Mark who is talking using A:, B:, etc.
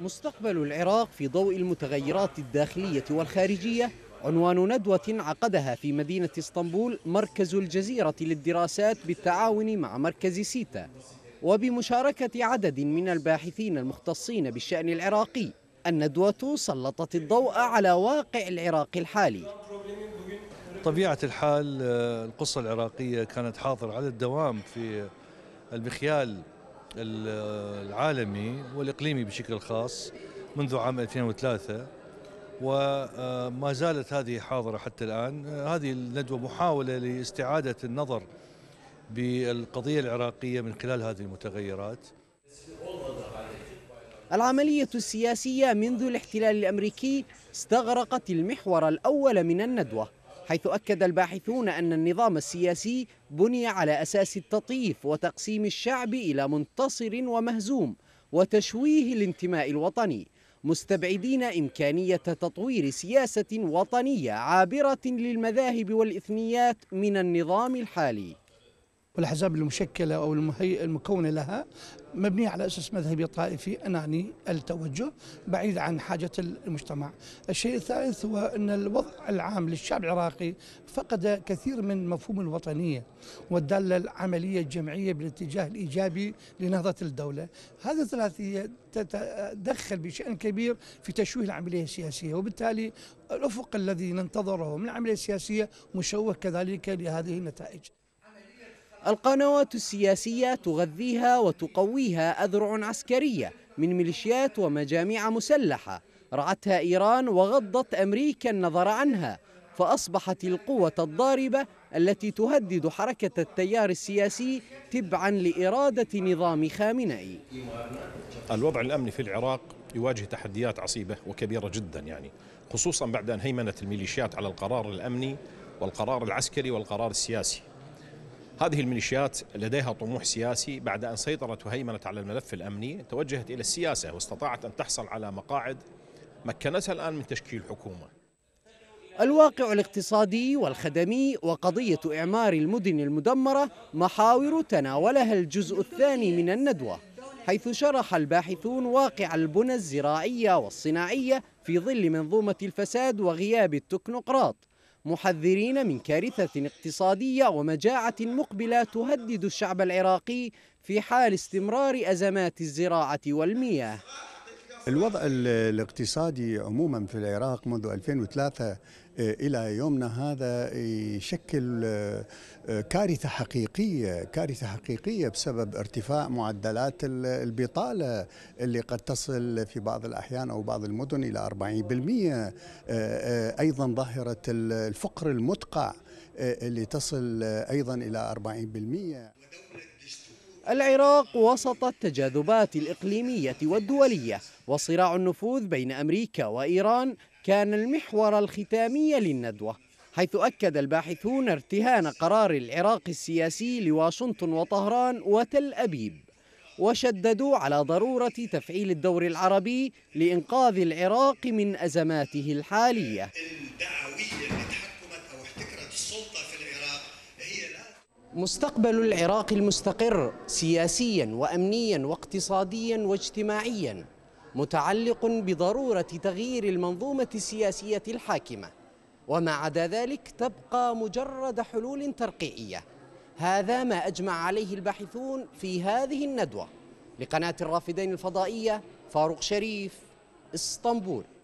A: مستقبل العراق في ضوء المتغيرات الداخلية والخارجية عنوان ندوة عقدها في مدينة اسطنبول مركز الجزيرة للدراسات بالتعاون مع مركز سيتا وبمشاركة عدد من الباحثين المختصين بالشأن العراقي الندوة سلطت الضوء على واقع العراق الحالي
B: طبيعة الحال آه، القصة العراقية كانت حاضرة على الدوام في آه، المخيال العالمي والإقليمي بشكل خاص منذ عام 2003 وما آه، زالت هذه حاضرة حتى الآن آه، هذه الندوة محاولة لاستعادة النظر بالقضية العراقية من خلال هذه المتغيرات
A: العملية السياسية منذ الاحتلال الأمريكي استغرقت المحور الأول من الندوة حيث أكد الباحثون أن النظام السياسي بني على أساس التطييف وتقسيم الشعب إلى منتصر ومهزوم وتشويه الانتماء الوطني مستبعدين إمكانية تطوير سياسة وطنية عابرة للمذاهب والإثنيات
B: من النظام الحالي والأحزاب المشكلة أو المكونة لها مبنية على أسس مذهبي طائفي أناني التوجه بعيد عن حاجة المجتمع الشيء الثالث هو أن الوضع العام للشعب العراقي فقد كثير من مفهوم الوطنية والدالة العملية الجمعية بالاتجاه الإيجابي لنهضة الدولة هذه الثلاثية تتدخل بشأن كبير في تشويه العملية السياسية وبالتالي الأفق الذي ننتظره من العملية السياسية مشوه كذلك لهذه النتائج القنوات السياسية تغذيها
A: وتقويها أذرع عسكرية من ميليشيات ومجاميع مسلحة رعتها إيران وغضت أمريكا النظر عنها فأصبحت القوة الضاربة التي تهدد حركة التيار السياسي تبعا لإرادة نظام خامنئي الوضع الأمني في العراق يواجه تحديات عصيبة وكبيرة جدا يعني خصوصا بعد أن هيمنت الميليشيات على القرار الأمني والقرار العسكري والقرار السياسي هذه الميليشيات لديها طموح سياسي بعد أن سيطرت وهيمنت على الملف الأمني توجهت إلى السياسة واستطاعت أن تحصل على مقاعد مكنتها الآن من تشكيل حكومة الواقع الاقتصادي والخدمي وقضية إعمار المدن المدمرة محاور تناولها الجزء الثاني من الندوة حيث شرح الباحثون واقع البنى الزراعية والصناعية في ظل منظومة الفساد وغياب التكنوقراط محذرين من كارثة اقتصادية ومجاعة مقبلة تهدد الشعب العراقي في حال استمرار أزمات الزراعة والمياه
B: الوضع الاقتصادي
A: عموما في العراق منذ 2003 آه، الى يومنا هذا يشكل آه، آه، كارثه حقيقيه كارثه حقيقيه بسبب ارتفاع معدلات البطاله اللي قد تصل في بعض الاحيان او بعض المدن الى 40% ايضا ظاهره الفقر المدقع اللي تصل ايضا الى 40% العراق وسط التجاذبات الإقليمية والدولية وصراع النفوذ بين أمريكا وإيران كان المحور الختامي للندوة حيث أكد الباحثون ارتهان قرار العراق السياسي لواشنطن وطهران وتل أبيب وشددوا على ضرورة تفعيل الدور العربي لإنقاذ العراق من أزماته الحالية مستقبل العراق المستقر سياسيا وامنيا واقتصاديا واجتماعيا متعلق بضروره تغيير المنظومه السياسيه الحاكمه وما عدا ذلك تبقى مجرد حلول ترقيعيه هذا ما اجمع عليه الباحثون في هذه الندوه لقناه الرافدين الفضائيه فاروق شريف اسطنبول